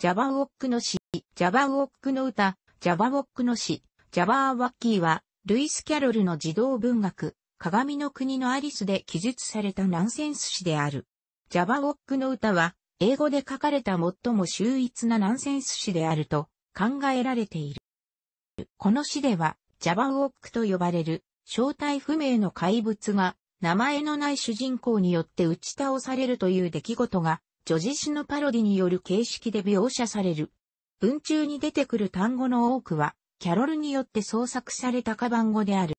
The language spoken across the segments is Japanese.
ジャバウォックの詩、ジャバウォックの歌、ジャバウォックの詩、ジャバーワッキーは、ルイス・キャロルの児童文学、鏡の国のアリスで記述されたナンセンス詩である。ジャバウォックの歌は、英語で書かれた最も秀逸なナンセンス詩であると考えられている。この詩では、ジャバウォックと呼ばれる正体不明の怪物が名前のない主人公によって打ち倒されるという出来事が女子詩のパロディによる形式で描写される。文中に出てくる単語の多くは、キャロルによって創作されたカバン語である。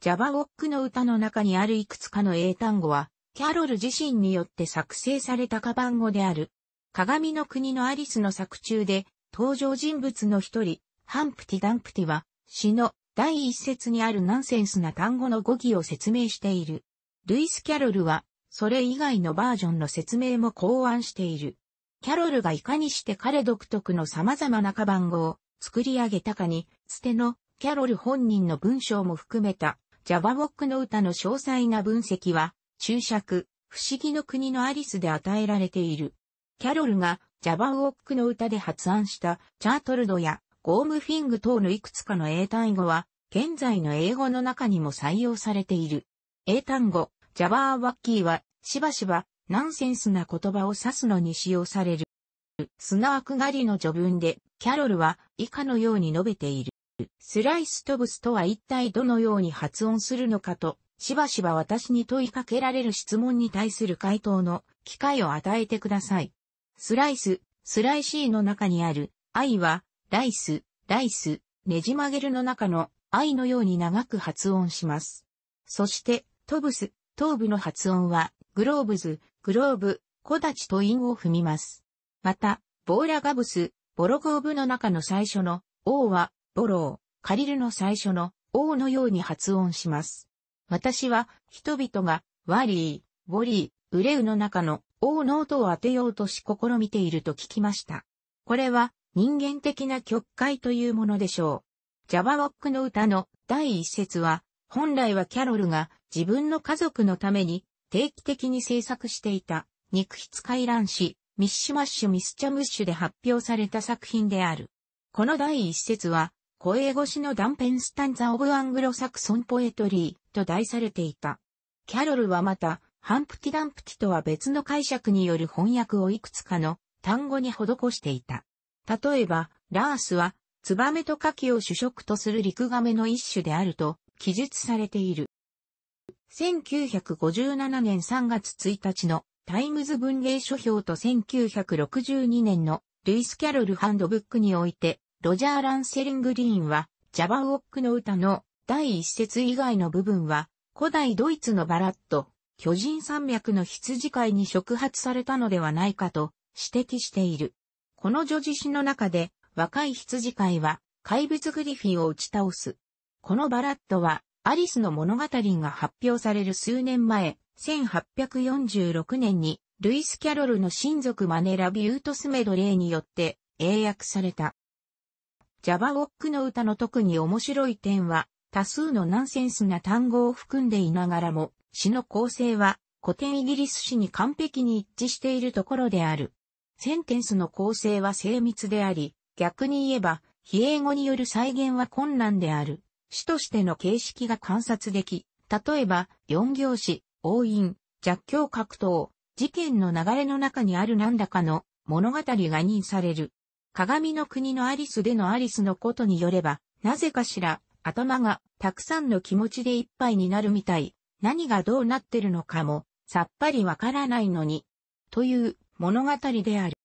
ジャバウォックの歌の中にあるいくつかの英単語は、キャロル自身によって作成されたカバン語である。鏡の国のアリスの作中で、登場人物の一人、ハンプティ・ダンプティは、詩の第一節にあるナンセンスな単語の語義を説明している。ルイス・キャロルは、それ以外のバージョンの説明も考案している。キャロルがいかにして彼独特の様々なカバン語を作り上げたかに、つてのキャロル本人の文章も含めた、ジャバウォックの歌の詳細な分析は、注釈、不思議の国のアリスで与えられている。キャロルがジャバウォックの歌で発案したチャートルドやゴームフィング等のいくつかの英単語は、現在の英語の中にも採用されている。英単語、ジャバーワッキーはしばしばナンセンスな言葉を指すのに使用される。スナーク狩りの序文で、キャロルは以下のように述べている。スライストブスとは一体どのように発音するのかと、しばしば私に問いかけられる質問に対する回答の機会を与えてください。スライス、スライシーの中にある、愛は、ライス、ライス、ねじ曲げるの中の愛のように長く発音します。そして、トブス、頭部の発音はグローブズ、グローブ、小立と韻を踏みます。また、ボーラガブス、ボロゴーブの中の最初の、王は、ボロー、カリルの最初の、王のように発音します。私は、人々が、ワリー、ボリー、ウレウの中の、王の音を当てようとし試みていると聞きました。これは、人間的な曲解というものでしょう。ジャバウォックの歌の第一節は、本来はキャロルが自分の家族のために定期的に制作していた、肉筆回覧誌、ミッシュマッシュミスチャムッシュで発表された作品である。この第一節は、声越しの断片スタンザ・オブ・アングロ・サクソン・ポエトリーと題されていた。キャロルはまた、ハンプティ・ダンプティとは別の解釈による翻訳をいくつかの単語に施していた。例えば、ラースは、ツバメとカキを主食とするリクガメの一種であると記述されている。1957年3月1日のタイムズ文芸書評と1962年のルイス・キャロル・ハンドブックにおいて、ロジャー・ランセリングリーンは、ジャバウォックの歌の第一節以外の部分は、古代ドイツのバラット、巨人山脈の羊飼いに触発されたのではないかと指摘している。この女子詩の中で、若い羊飼いは怪物グリフィンを打ち倒す。このバラットはアリスの物語が発表される数年前、1846年に、ルイス・キャロルの親族マネラ・ビュートスメドレーによって英訳された。ジャバウォックの歌の特に面白い点は、多数のナンセンスな単語を含んでいながらも、詩の構成は古典イギリス詩に完璧に一致しているところである。センテンスの構成は精密であり、逆に言えば、非英語による再現は困難である。種としての形式が観察でき、例えば、四行詞、応印、弱境格闘、事件の流れの中にある何らかの物語が認される。鏡の国のアリスでのアリスのことによれば、なぜかしら、頭がたくさんの気持ちでいっぱいになるみたい。何がどうなってるのかも、さっぱりわからないのに。という物語である。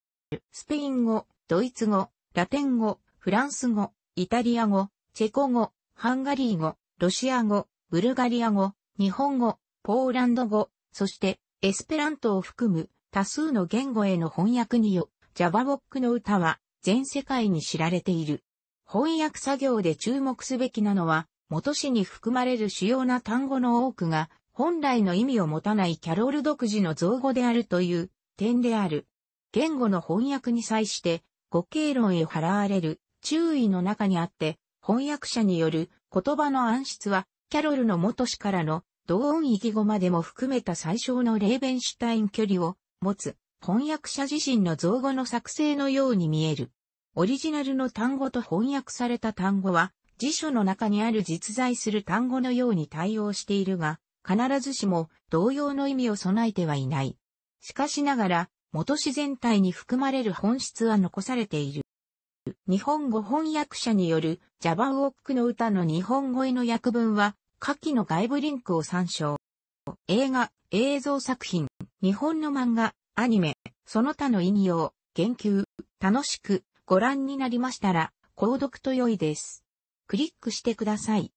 スペイン語、ドイツ語、ラテン語、フランス語、イタリア語、チェコ語、ハンガリー語、ロシア語、ブルガリア語、日本語、ポーランド語、そしてエスペラントを含む多数の言語への翻訳によ、ジャバボックの歌は全世界に知られている。翻訳作業で注目すべきなのは、元詩に含まれる主要な単語の多くが、本来の意味を持たないキャロル独自の造語であるという点である。言語の翻訳に際して、語形論へ払われる注意の中にあって、翻訳者による言葉の暗室は、キャロルの元氏からの同音異義語までも含めた最小のレーベンシュタイン距離を持つ翻訳者自身の造語の作成のように見える。オリジナルの単語と翻訳された単語は辞書の中にある実在する単語のように対応しているが、必ずしも同様の意味を備えてはいない。しかしながら、元詩全体に含まれる本質は残されている。日本語翻訳者によるジャバウォックの歌の日本語への訳文は、下記の外部リンクを参照。映画、映像作品、日本の漫画、アニメ、その他の引用、言及、楽しくご覧になりましたら、購読と良いです。クリックしてください。